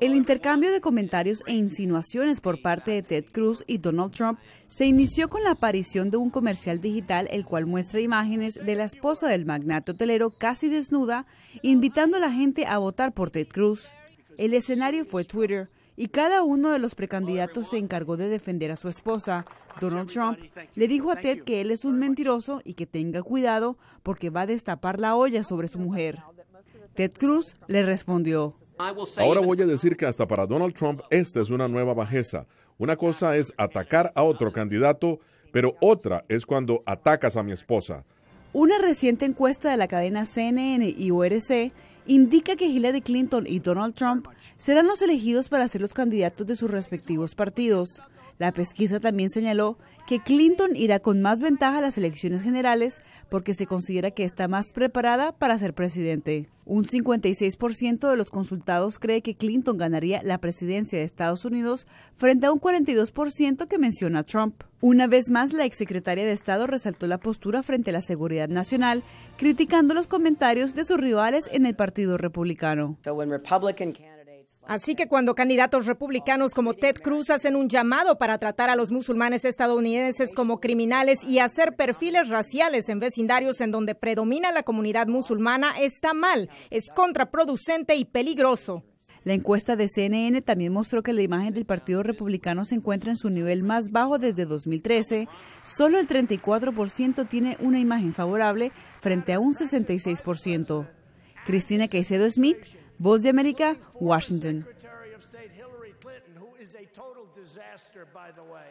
El intercambio de comentarios e insinuaciones por parte de Ted Cruz y Donald Trump se inició con la aparición de un comercial digital el cual muestra imágenes de la esposa del magnate hotelero casi desnuda, invitando a la gente a votar por Ted Cruz. El escenario fue Twitter, y cada uno de los precandidatos se encargó de defender a su esposa. Donald Trump le dijo a Ted que él es un mentiroso y que tenga cuidado porque va a destapar la olla sobre su mujer. Ted Cruz le respondió. Ahora voy a decir que hasta para Donald Trump esta es una nueva bajeza. Una cosa es atacar a otro candidato, pero otra es cuando atacas a mi esposa. Una reciente encuesta de la cadena CNN y ORC indica que Hillary Clinton y Donald Trump serán los elegidos para ser los candidatos de sus respectivos partidos. La pesquisa también señaló que Clinton irá con más ventaja a las elecciones generales porque se considera que está más preparada para ser presidente. Un 56% de los consultados cree que Clinton ganaría la presidencia de Estados Unidos frente a un 42% que menciona Trump. Una vez más, la exsecretaria de Estado resaltó la postura frente a la seguridad nacional, criticando los comentarios de sus rivales en el Partido Republicano. Así que cuando candidatos republicanos como Ted Cruz hacen un llamado para tratar a los musulmanes estadounidenses como criminales y hacer perfiles raciales en vecindarios en donde predomina la comunidad musulmana, está mal, es contraproducente y peligroso. La encuesta de CNN también mostró que la imagen del Partido Republicano se encuentra en su nivel más bajo desde 2013. Solo el 34% tiene una imagen favorable frente a un 66%. Cristina Caicedo Smith, Voz de América, Washington. Clinton, who is a total disaster, by the way.